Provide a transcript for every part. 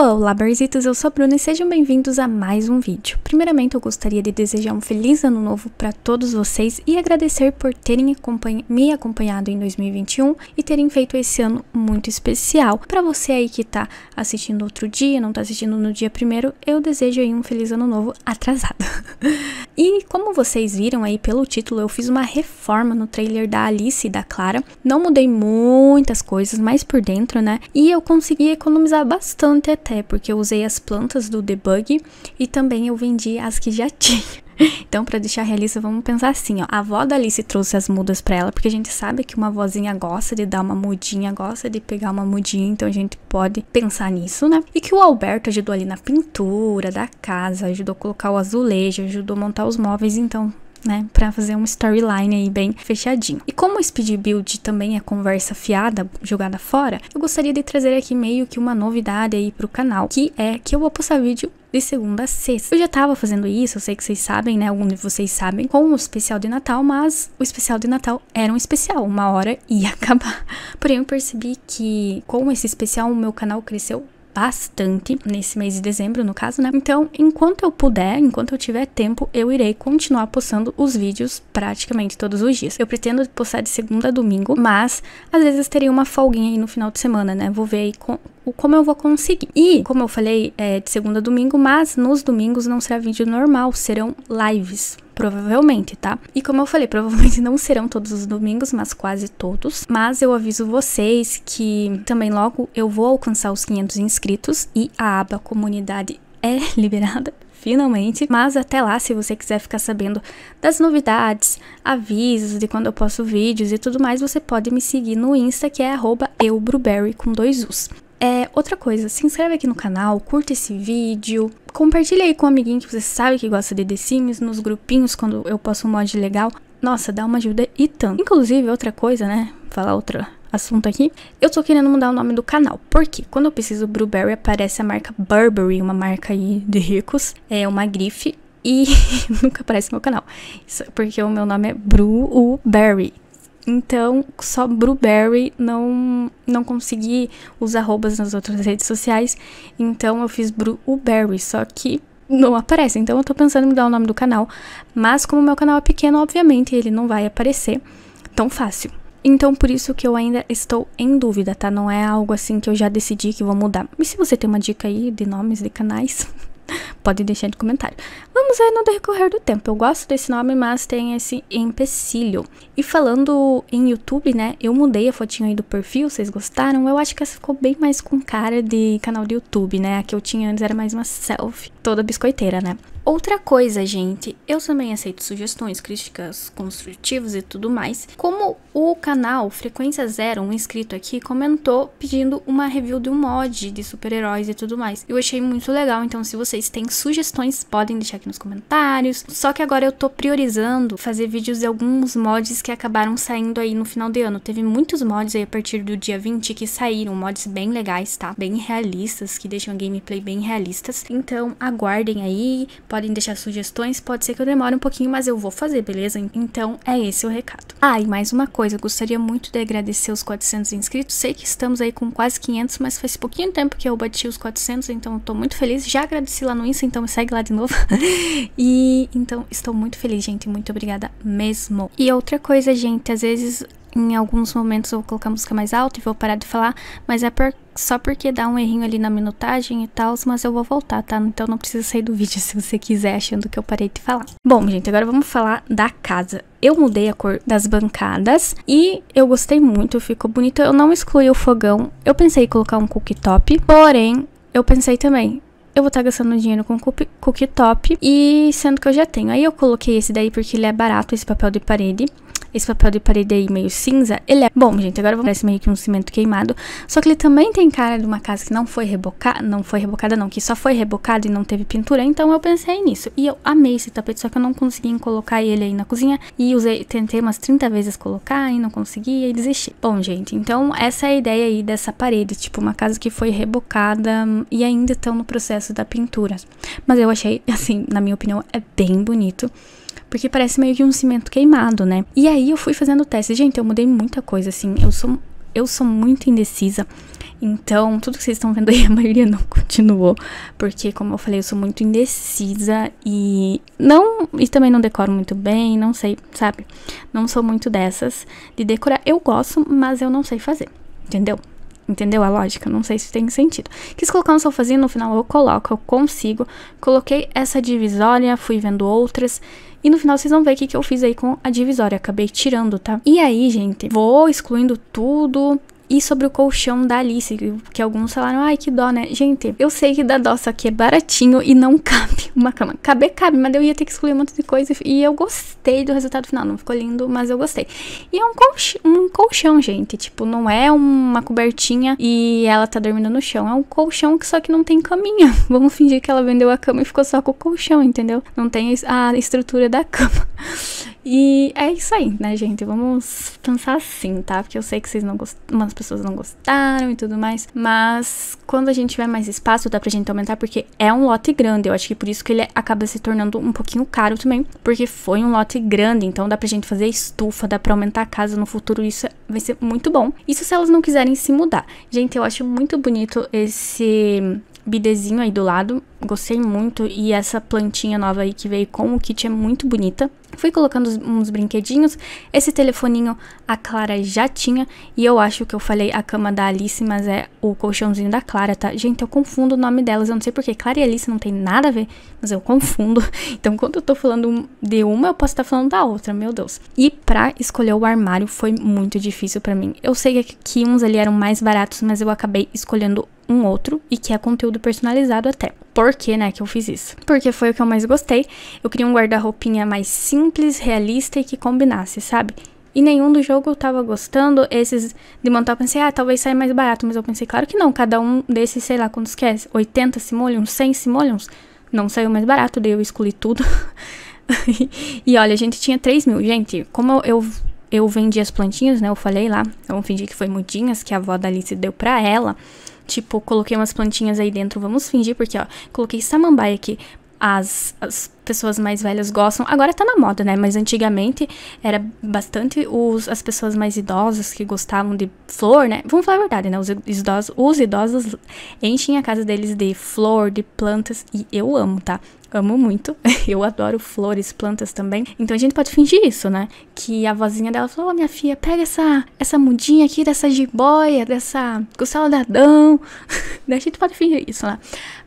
Olá, barzitas! Eu sou a Bruna e sejam bem-vindos a mais um vídeo. Primeiramente, eu gostaria de desejar um feliz ano novo para todos vocês e agradecer por terem acompanha me acompanhado em 2021 e terem feito esse ano muito especial. Para você aí que está assistindo outro dia, não está assistindo no dia primeiro, eu desejo aí um feliz ano novo atrasado. e como vocês viram aí pelo título, eu fiz uma reforma no trailer da Alice e da Clara. Não mudei muitas coisas, mas por dentro, né? E eu consegui economizar bastante até até, porque eu usei as plantas do debug e também eu vendi as que já tinha. Então, para deixar realista, vamos pensar assim, ó. A avó da Alice trouxe as mudas para ela, porque a gente sabe que uma vozinha gosta de dar uma mudinha, gosta de pegar uma mudinha, então a gente pode pensar nisso, né? E que o Alberto ajudou ali na pintura da casa, ajudou a colocar o azulejo, ajudou a montar os móveis, então né, para fazer uma storyline aí bem fechadinho. E como o speed build também é conversa fiada, jogada fora, eu gostaria de trazer aqui meio que uma novidade aí pro canal, que é que eu vou postar vídeo de segunda a sexta. Eu já tava fazendo isso, eu sei que vocês sabem, né? Alguns de vocês sabem, com o especial de Natal, mas o especial de Natal era um especial, uma hora ia acabar. Porém, eu percebi que com esse especial o meu canal cresceu bastante nesse mês de dezembro, no caso, né? Então, enquanto eu puder, enquanto eu tiver tempo, eu irei continuar postando os vídeos praticamente todos os dias. Eu pretendo postar de segunda a domingo, mas às vezes teria uma folguinha aí no final de semana, né? Vou ver aí com, como eu vou conseguir. E, como eu falei, é de segunda a domingo, mas nos domingos não será vídeo normal, serão lives, provavelmente, tá? E como eu falei, provavelmente não serão todos os domingos, mas quase todos. Mas eu aviso vocês que também logo eu vou alcançar os 500 inscritos e a aba comunidade é liberada finalmente. Mas até lá, se você quiser ficar sabendo das novidades, avisos de quando eu posto vídeos e tudo mais, você pode me seguir no Insta que é @eubruberry com dois us. É, outra coisa, se inscreve aqui no canal, curta esse vídeo, compartilha aí com um amiguinho que você sabe que gosta de The Sims, nos grupinhos quando eu posto um mod legal. Nossa, dá uma ajuda e tanto. Inclusive, outra coisa, né, falar outro assunto aqui, eu tô querendo mudar o nome do canal, porque quando eu preciso Blueberry aparece a marca Burberry, uma marca aí de ricos, é uma grife, e nunca aparece no meu canal. Isso é porque o meu nome é Bru Berry, então, só Blueberry não não consegui os arrobas nas outras redes sociais. Então eu fiz Blueberry, só que não aparece. Então eu tô pensando em mudar o nome do canal, mas como meu canal é pequeno, obviamente ele não vai aparecer tão fácil. Então, por isso que eu ainda estou em dúvida, tá? Não é algo assim que eu já decidi que vou mudar. E se você tem uma dica aí de nomes de canais, pode deixar de comentário. Vamos ver no decorrer do tempo. Eu gosto desse nome, mas tem esse empecilho. E falando em YouTube, né? Eu mudei a fotinha aí do perfil, vocês gostaram? Eu acho que essa ficou bem mais com cara de canal de YouTube, né? A que eu tinha antes era mais uma selfie, toda biscoiteira, né? Outra coisa, gente, eu também aceito sugestões, críticas construtivas e tudo mais. Como o canal Frequência Zero, um inscrito aqui, comentou pedindo uma review de um mod de super-heróis e tudo mais. Eu achei muito legal, então se vocês têm sugestões, podem deixar aqui nos comentários. Só que agora eu tô priorizando fazer vídeos de alguns mods que acabaram saindo aí no final de ano. Teve muitos mods aí a partir do dia 20 que saíram, mods bem legais, tá? Bem realistas, que deixam a gameplay bem realistas. Então, aguardem aí, podem deixar sugestões, pode ser que eu demore um pouquinho, mas eu vou fazer, beleza? Então, é esse o recado. Ah, e mais uma coisa, eu gostaria muito de agradecer os 400 inscritos. Sei que estamos aí com quase 500, mas faz pouquinho tempo que eu bati os 400, então eu tô muito feliz. Já agradeci lá no Insta, então me segue lá de novo. E então estou muito feliz, gente. Muito obrigada mesmo. E outra coisa, gente, às vezes em alguns momentos eu vou colocar a música mais alta e vou parar de falar, mas é por, só porque dá um errinho ali na minutagem e tal, mas eu vou voltar, tá? Então não precisa sair do vídeo se você quiser, achando que eu parei de falar. Bom, gente, agora vamos falar da casa. Eu mudei a cor das bancadas e eu gostei muito, ficou bonito. Eu não excluí o fogão, eu pensei em colocar um cooktop, porém eu pensei também, eu vou estar tá gastando dinheiro com cookie top e sendo que eu já tenho. Aí eu coloquei esse daí porque ele é barato, esse papel de parede esse papel de parede aí meio cinza, ele é... Bom, gente, agora parece meio que um cimento queimado, só que ele também tem cara de uma casa que não foi rebocada, não foi rebocada não, que só foi rebocada e não teve pintura, então eu pensei nisso. E eu amei esse tapete, só que eu não consegui colocar ele aí na cozinha e usei, tentei umas 30 vezes colocar e não consegui e desisti. Bom, gente, então essa é a ideia aí dessa parede, tipo uma casa que foi rebocada e ainda estão no processo da pintura. Mas eu achei, assim, na minha opinião, é bem bonito. Porque parece meio que um cimento queimado, né? E aí eu fui fazendo o teste. Gente, eu mudei muita coisa, assim. Eu sou, eu sou muito indecisa. Então, tudo que vocês estão vendo aí, a maioria não continuou. Porque, como eu falei, eu sou muito indecisa e não. E também não decoro muito bem, não sei, sabe? Não sou muito dessas de decorar. Eu gosto, mas eu não sei fazer. Entendeu? Entendeu a lógica? Não sei se tem sentido. Quis colocar um sofazinho, no final eu coloco, eu consigo. Coloquei essa divisória, fui vendo outras. E no final vocês vão ver o que, que eu fiz aí com a divisória. Acabei tirando, tá? E aí, gente, vou excluindo tudo e sobre o colchão da Alice, que alguns falaram, ai que dó, né? Gente, eu sei que dá dó, só que é baratinho e não cabe uma cama. Caber cabe, mas eu ia ter que excluir um monte de coisa e eu gostei do resultado final. Não ficou lindo, mas eu gostei. E é um colchão, um colchão gente. Tipo, não é uma cobertinha e ela tá dormindo no chão. É um colchão que só que não tem caminha. Vamos fingir que ela vendeu a cama e ficou só com o colchão, entendeu? Não tem a estrutura da cama. E é isso aí, né, gente? Vamos pensar assim, tá? Porque eu sei que vocês não umas pessoas não gostaram e tudo mais, mas quando a gente tiver mais espaço, dá pra gente aumentar, porque é um lote grande. Eu acho que por isso que ele acaba se tornando um pouquinho caro também, porque foi um lote grande, então dá pra gente fazer estufa, dá pra aumentar a casa no futuro, isso é, vai ser muito bom. Isso se elas não quiserem se mudar. Gente, eu acho muito bonito esse bidezinho aí do lado. Gostei muito e essa plantinha nova aí que veio com o kit é muito bonita. Fui colocando uns brinquedinhos. Esse telefoninho a Clara já tinha e eu acho que eu falei a cama da Alice, mas é o colchãozinho da Clara, tá? Gente, eu confundo o nome delas, eu não sei porque Clara e Alice não tem nada a ver, mas eu confundo. Então, quando eu tô falando de uma, eu posso estar tá falando da outra, meu Deus. E pra escolher o armário foi muito difícil para mim. Eu sei que uns ali eram mais baratos, mas eu acabei escolhendo um outro e que é conteúdo personalizado até. Por que, né, que eu fiz isso? Porque foi o que eu mais gostei. Eu queria um guarda-roupinha mais simples, realista e que combinasse, sabe? E nenhum do jogo eu tava gostando. Esses de montar eu pensei, ah, talvez saia mais barato. Mas eu pensei, claro que não. Cada um desses, sei lá quantos é, 80 simoleons, 100 simoleons. Não saiu mais barato, daí eu escolhi tudo. e olha, a gente tinha 3 mil. Gente, como eu, eu vendi as plantinhas, né? Eu falei lá, eu fingi que foi mudinhas que a avó da Alice deu pra ela. Tipo, coloquei umas plantinhas aí dentro, vamos fingir, porque ó, coloquei samambaia aqui, as, as pessoas mais velhas gostam. Agora tá na moda, né? Mas antigamente era bastante os, as pessoas mais idosas que gostavam de flor, né? Vamos falar a verdade, né? Os idosos, os idosos enchem a casa deles de flor, de plantas. E eu amo, tá? Amo muito. Eu adoro flores, plantas também. Então a gente pode fingir isso, né? Que a vozinha dela falou: oh, minha filha, pega essa, essa mudinha aqui dessa jiboia, dessa costela de Adão. a gente pode fingir isso lá. Né?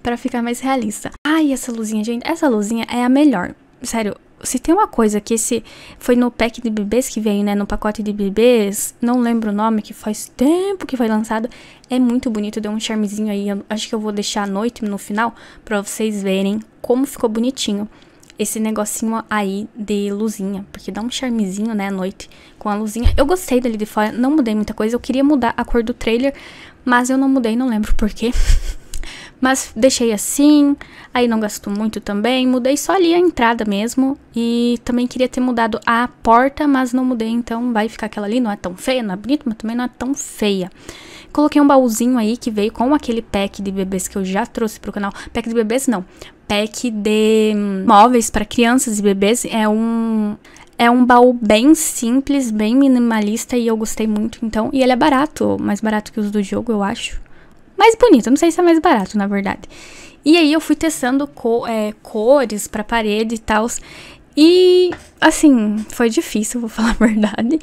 para ficar mais realista. Ai, ah, essa luzinha, gente. Essa luzinha é a melhor. Sério, se tem uma coisa que esse foi no pack de bebês que veio, né, no pacote de bebês, não lembro o nome, que faz tempo que foi lançado, é muito bonito, deu um charmezinho aí, eu acho que eu vou deixar à noite no final para vocês verem como ficou bonitinho esse negocinho aí de luzinha, porque dá um charmezinho, né, à noite com a luzinha. Eu gostei dele de fora, não mudei muita coisa, eu queria mudar a cor do trailer, mas eu não mudei, não lembro porquê. Mas deixei assim, aí não gasto muito também. Mudei só ali a entrada mesmo. E também queria ter mudado a porta, mas não mudei. Então vai ficar aquela ali. Não é tão feia, não é bonita, mas também não é tão feia. Coloquei um baúzinho aí que veio com aquele pack de bebês que eu já trouxe pro canal. Pack de bebês não. Pack de móveis para crianças e bebês. É um é um baú bem simples, bem minimalista e eu gostei muito, então. E ele é barato, mais barato que os do jogo, eu acho mais bonito, não sei se é mais barato, na verdade. E aí eu fui testando co é, cores pra parede e tal. E assim, foi difícil, vou falar a verdade.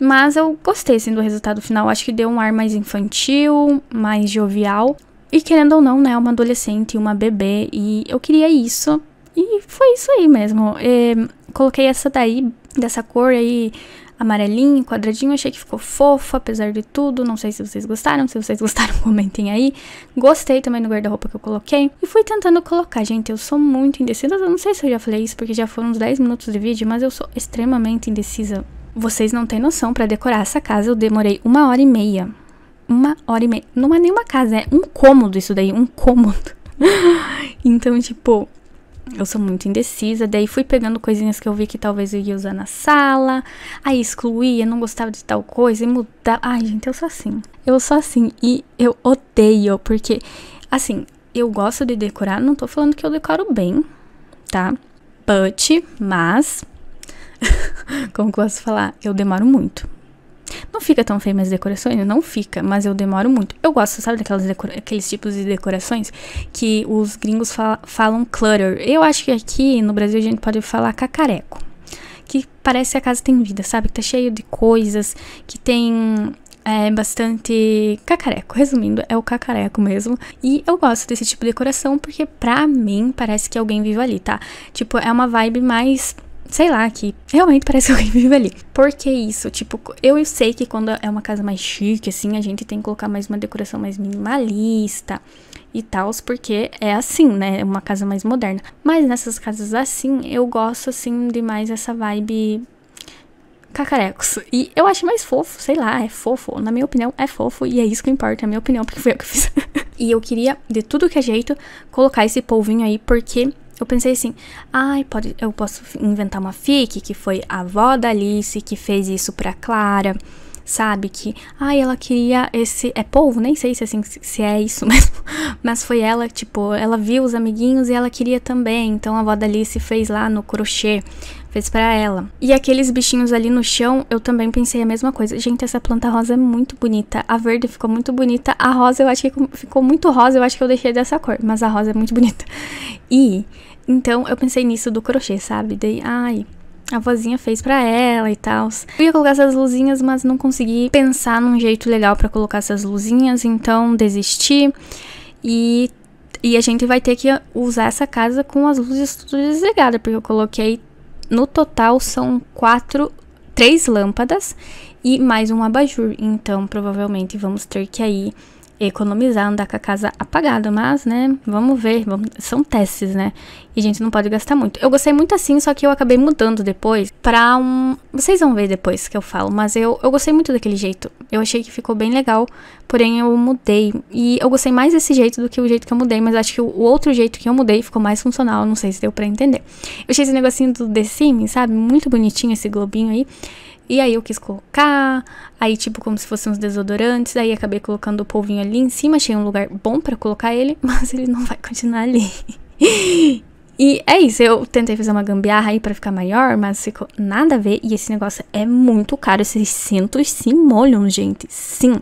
Mas eu gostei assim, do resultado final. Acho que deu um ar mais infantil, mais jovial. E querendo ou não, né? Uma adolescente e uma bebê. E eu queria isso. E foi isso aí mesmo. E, é, coloquei essa daí, dessa cor aí, amarelinho, quadradinho. Achei que ficou fofo, apesar de tudo. Não sei se vocês gostaram. Se vocês gostaram, comentem aí. Gostei também do guarda-roupa que eu coloquei. E fui tentando colocar. Gente, eu sou muito indecisa. Eu não sei se eu já falei isso, porque já foram uns 10 minutos de vídeo, mas eu sou extremamente indecisa. Vocês não têm noção, para decorar essa casa eu demorei uma hora e meia. Uma hora e meia. Não é nenhuma casa, é um cômodo isso daí, um cômodo. então, tipo, eu sou muito indecisa, daí fui pegando coisinhas que eu vi que talvez eu ia usar na sala, aí excluía, não gostava de tal coisa e mudava. Ai, gente, eu sou assim. Eu sou assim e eu odeio, porque assim, eu gosto de decorar, não tô falando que eu decoro bem, tá? But, mas como que eu posso falar? Eu demoro muito. Não fica tão feio minhas decorações? Não fica, mas eu demoro muito. Eu gosto, sabe, daquelas aqueles tipos de decorações que os gringos falam clutter. Eu acho que aqui no Brasil a gente pode falar cacareco. Que parece que a casa tem vida, sabe? Que tá cheio de coisas, que tem é bastante cacareco. Resumindo, é o cacareco mesmo. E eu gosto desse tipo de decoração porque pra mim parece que alguém vive ali, tá? Tipo, é uma vibe mais sei lá, que realmente parece que alguém vive ali. Por que isso? Tipo, eu sei que quando é uma casa mais chique, assim, a gente tem que colocar mais uma decoração mais minimalista e tal, porque é assim, né? É uma casa mais moderna. Mas nessas casas assim, eu gosto, assim, de mais essa vibe cacarecos. E eu acho mais fofo, sei lá, é fofo. Na minha opinião, é fofo e é isso que importa, é a minha opinião, porque foi eu que fiz. e eu queria, de tudo que é jeito, colocar esse polvinho aí, porque eu pensei assim, ai, pode, eu posso inventar uma fic que foi a avó da Alice que fez isso pra Clara, sabe? Que, ai, ela queria esse. É polvo? Nem sei se, é assim, se é isso mesmo. Mas foi ela, tipo, ela viu os amiguinhos e ela queria também. Então a avó da Alice fez lá no crochê fez para ela. E aqueles bichinhos ali no chão, eu também pensei a mesma coisa. Gente, essa planta rosa é muito bonita. A verde ficou muito bonita. A rosa eu acho que ficou muito rosa, eu acho que eu deixei dessa cor, mas a rosa é muito bonita. E então eu pensei nisso do crochê, sabe? Daí, ai, a vozinha fez para ela e tal. Eu ia colocar essas luzinhas, mas não consegui pensar num jeito legal para colocar essas luzinhas, então desisti. E, e a gente vai ter que usar essa casa com as luzes tudo desligada, porque eu coloquei no total são quatro, três lâmpadas e mais um abajur. Então provavelmente vamos ter que aí economizar, andar com a casa apagada, mas, né, vamos ver, vamos, são testes, né? E a gente não pode gastar muito. Eu gostei muito assim, só que eu acabei mudando depois pra um. Vocês vão ver depois que eu falo, mas eu, eu gostei muito daquele jeito. Eu achei que ficou bem legal, porém eu mudei. E eu gostei mais desse jeito do que o jeito que eu mudei, mas acho que o, o outro jeito que eu mudei ficou mais funcional, não sei se deu pra entender. Eu achei esse negocinho do The Sims, sabe? Muito bonitinho esse globinho aí. E aí eu quis colocar, aí tipo como se fossem uns desodorantes, aí acabei colocando o polvinho ali em cima, achei um lugar bom para colocar ele, mas ele não vai continuar ali. E é isso, eu tentei fazer uma gambiarra aí pra ficar maior, mas ficou nada a ver. E esse negócio é muito caro, esses cintos se molham, gente. Sim,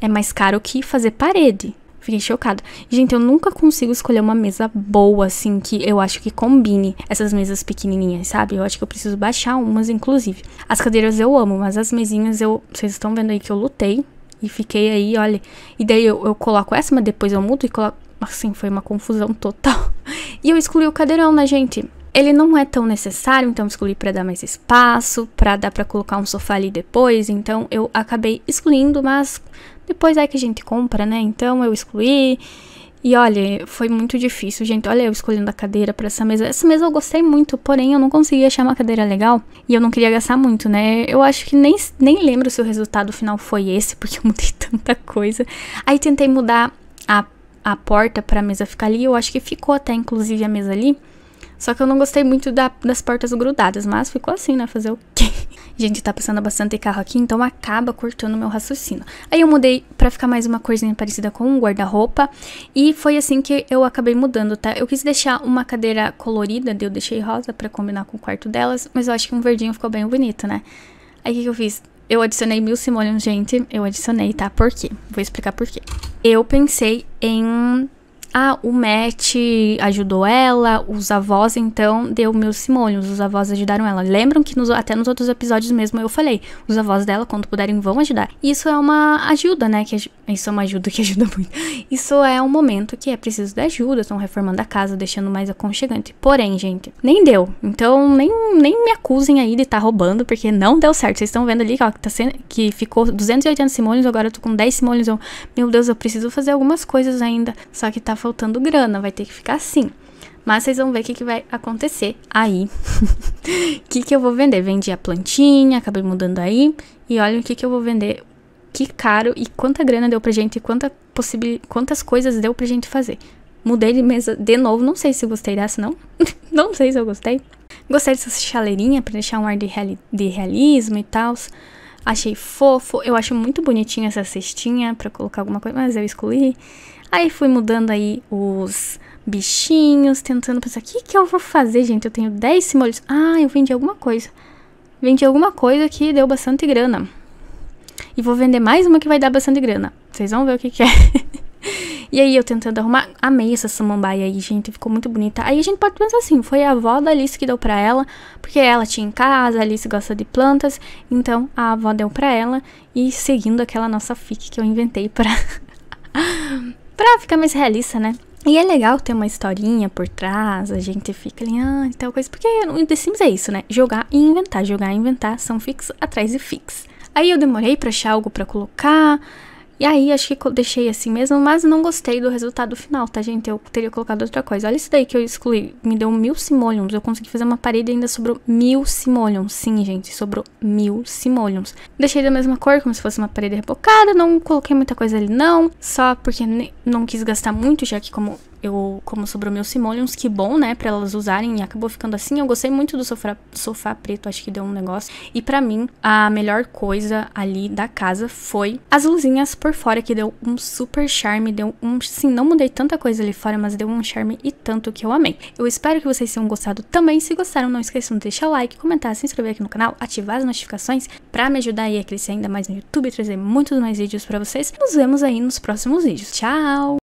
é mais caro que fazer parede. Fiquei chocada. Gente, eu nunca consigo escolher uma mesa boa, assim, que eu acho que combine essas mesas pequenininhas, sabe? Eu acho que eu preciso baixar umas, inclusive. As cadeiras eu amo, mas as mesinhas eu. Vocês estão vendo aí que eu lutei e fiquei aí, olha. E daí eu, eu coloco essa, mas depois eu mudo e coloco. Assim, foi uma confusão total. E eu excluí o cadeirão, né, gente? Ele não é tão necessário, então excluí para dar mais espaço, para dar para colocar um sofá ali depois, então eu acabei excluindo, mas depois é que a gente compra, né? Então eu excluí. E olha, foi muito difícil, gente. Olha, eu escolhendo a cadeira para essa mesa. Essa mesa eu gostei muito, porém eu não consegui achar uma cadeira legal e eu não queria gastar muito, né? Eu acho que nem, nem lembro se o resultado final foi esse, porque eu mudei tanta coisa. Aí tentei mudar a, a porta para a mesa ficar ali. Eu acho que ficou até, inclusive, a mesa ali. Só que eu não gostei muito da, das portas grudadas, mas ficou assim, né? Fazer o quê? Gente, tá passando bastante carro aqui, então acaba cortando meu raciocínio. Aí eu mudei pra ficar mais uma corzinha parecida com um guarda-roupa. E foi assim que eu acabei mudando, tá? Eu quis deixar uma cadeira colorida, eu deixei rosa pra combinar com o quarto delas. Mas eu acho que um verdinho ficou bem bonito, né? Aí o que, que eu fiz? Eu adicionei mil simoleons, gente. Eu adicionei, tá? Por quê? Vou explicar por quê. Eu pensei em ah, o Matt ajudou ela, os avós então deu meus simônios, os avós ajudaram ela. Lembram que nos, até nos outros episódios mesmo eu falei, os avós dela, quando puderem, vão ajudar. Isso é uma ajuda, né? Que, isso é uma ajuda que ajuda muito. Isso é um momento que é preciso de ajuda, estão reformando a casa, deixando mais aconchegante. Porém, gente, nem deu. Então, nem, nem me acusem aí de estar tá roubando, porque não deu certo. Vocês estão vendo ali ó, que, tá sendo, que ficou 280 simônios, agora eu tô com 10 simônios. Eu, meu Deus, eu preciso fazer algumas coisas ainda. Só que tá faltando grana, vai ter que ficar assim. Mas vocês vão ver o que, que vai acontecer aí. O que, que eu vou vender? Vendi a plantinha, acabei mudando aí. E olha o que, que eu vou vender. Que caro e quanta grana deu pra gente e quanta possibil... quantas coisas deu pra gente fazer. Mudei de mesa de novo. Não sei se gostei dessa, não. não sei se eu gostei. Gostei dessa chaleirinha pra deixar um ar de, reali... de realismo e tal. Achei fofo, eu acho muito bonitinha essa cestinha para colocar alguma coisa, mas eu excluí. Aí fui mudando aí os bichinhos, tentando pensar, o que que eu vou fazer, gente? Eu tenho 10 simbolistas. Ah, eu vendi alguma coisa. Vendi alguma coisa que deu bastante grana. E vou vender mais uma que vai dar bastante grana. Vocês vão ver o que que é. E aí eu tentando arrumar, amei essa samambaia aí, gente, ficou muito bonita. Aí a gente pode pensar assim, foi a avó da Alice que deu pra ela, porque ela tinha em casa, a Alice gosta de plantas, então a avó deu pra ela e seguindo aquela nossa fic que eu inventei pra, pra ficar mais realista, né? E é legal ter uma historinha por trás, a gente fica ali, ah, tal então coisa, porque um The Sims é isso, né? Jogar e inventar, jogar e inventar, são fix atrás de fix. Aí eu demorei pra achar algo pra colocar, e aí, acho que deixei assim mesmo, mas não gostei do resultado final, tá, gente? Eu teria colocado outra coisa. Olha isso daí que eu excluí. Me deu mil simoleons. Eu consegui fazer uma parede e ainda sobrou mil simoleons. Sim, gente, sobrou mil simoleons. Deixei da mesma cor, como se fosse uma parede rebocada. Não coloquei muita coisa ali, não. Só porque não quis gastar muito, já que como eu como sobrou meu simoleons, que bom, né, pra elas usarem, e acabou ficando assim. Eu gostei muito do sofá, sofá preto, acho que deu um negócio. E pra mim, a melhor coisa ali da casa foi as luzinhas por fora, que deu um super charme, deu um... Sim, não mudei tanta coisa ali fora, mas deu um charme e tanto que eu amei. Eu espero que vocês tenham gostado também. Se gostaram, não esqueçam de deixar o like, comentar, se inscrever aqui no canal, ativar as notificações pra me ajudar aí a crescer ainda mais no YouTube e trazer muitos mais vídeos pra vocês. Nos vemos aí nos próximos vídeos. Tchau!